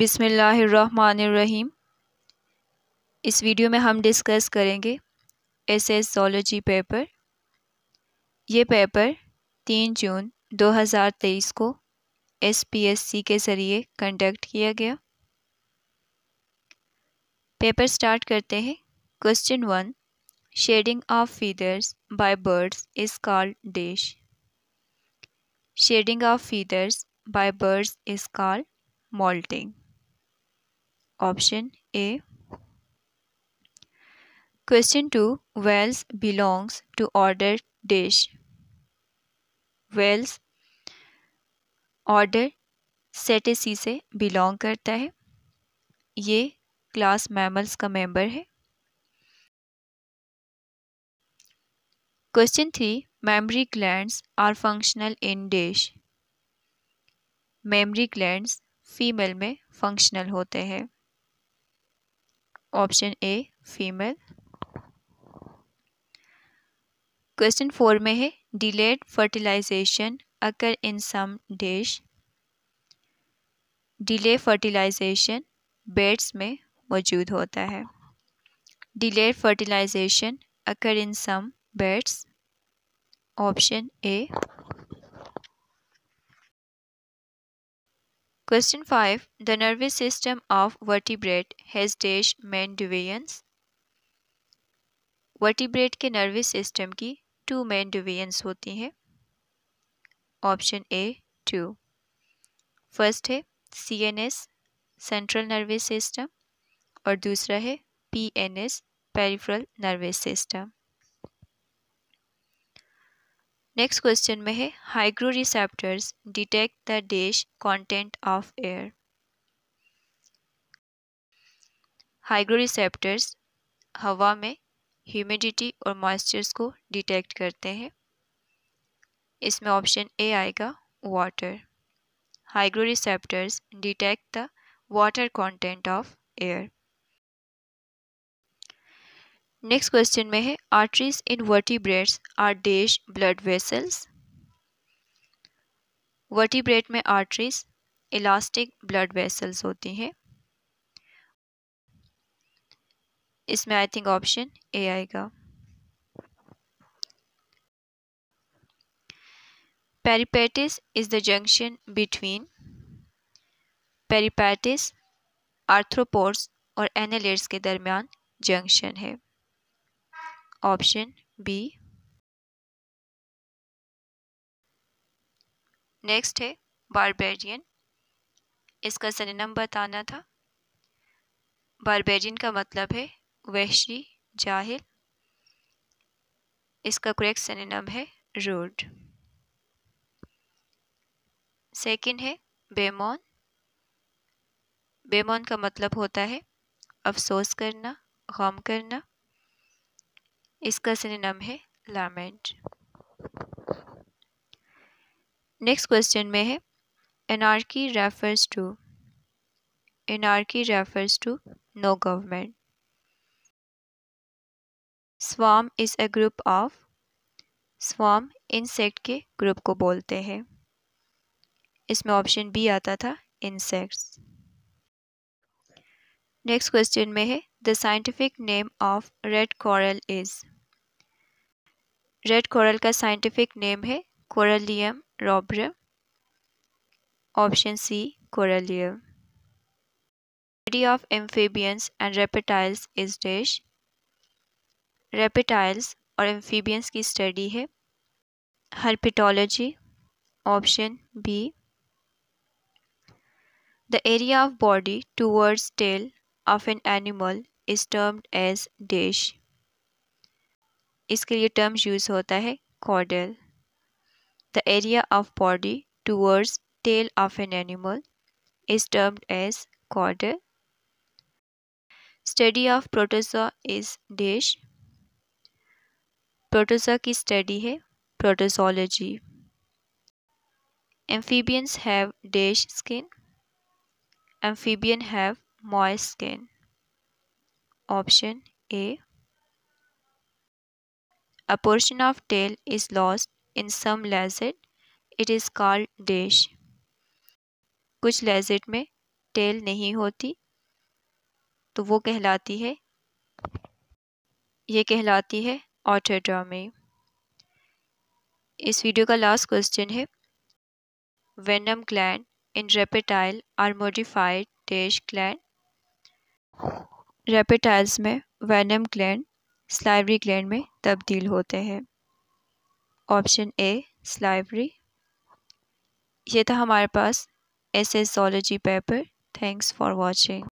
बिसमीम इस वीडियो में हम डिस्कस करेंगे एस एस जोलॉजी पेपर ये पेपर तीन जून 2023 को एसपीएससी के ज़रिए कंडक्ट किया गया पेपर स्टार्ट करते हैं question one shedding of feathers by birds is called dash shedding of feathers by birds is called molting. option A. Question 2. Whales belongs to order dish. Whales order Cetacea से belong करता है ये class mammals का member है question three mammary glands are functional in dash mammary glands female में functional होते हैं option A female question four में है delayed fertilisation occur in some dash delay fertilisation bats में मौजूद होता है delayed fertilisation occur in some bats option A question five the nervous system of vertebrate has dash main vertebrate के nervous system की two main divisions होती हैं option A two first है C N S central nervous system और दूसरा है P N S peripheral nervous system next question में है hygroreceptors detect the dash content of air hygro receptors हवा में ह्यूमिडिटी और मॉइस्चर्स को डिटेक्ट करते हैं इसमें ऑप्शन ए आएगा water hygroreceptors detect the water content of air next question में है arteries in vertebrates are dash blood vessels vertebrate में आर्टरीज इलास्टिक ब्लड वेसल्स होती हैं इसमें आई थिंक ऑप्शन ए आएगा Peripatus is the junction between Peripatus arthropods और annelids के दरमियान जंक्शन है ऑप्शन बी नेक्स्ट है बारबेरियन इसका सरनम बताना था बारबेरियन का मतलब है वहशी जाहिल इसका करेक्ट सरनम है रोड सेकंड है बेमौन बेमौन का मतलब होता है अफसोस करना गम करना इसका सिनेम है लामेंट नेक्स्ट क्वेश्चन में है anarchy refers to anarchy refers to no government swarm is a group of swarm insect के ग्रुप को बोलते हैं इसमें ऑप्शन बी आता था इंसेक्ट्स नेक्स्ट क्वेश्चन में है the scientific name of red coral is red coral का साइंटिफिक नेम है Corallium rubrum option C Corallium study of amphibians and reptiles is dash reptiles और एम्फीबियंस की स्टडी है herpetology option B the area of body towards tail of an animal is termed as dash इसके लिए term use होता है caudal the area of body towards tail of an animal is termed as caudal study of protozoa is dash protozoa की study है protozoology amphibians have dash skin amphibian have मॉय skin option A A portion of tail is lost in some lizard. It is called dash. kuch lizard mein tail nahi hoti to wo kehlati hai ye kehlati hai autotrophy इस video का last question है venom gland इन reptile are modified dash gland reptiles में venom gland salivary gland में तब्दील होते हैं option ए salivary ये था हमारे पास S S zoology paper thanks for watching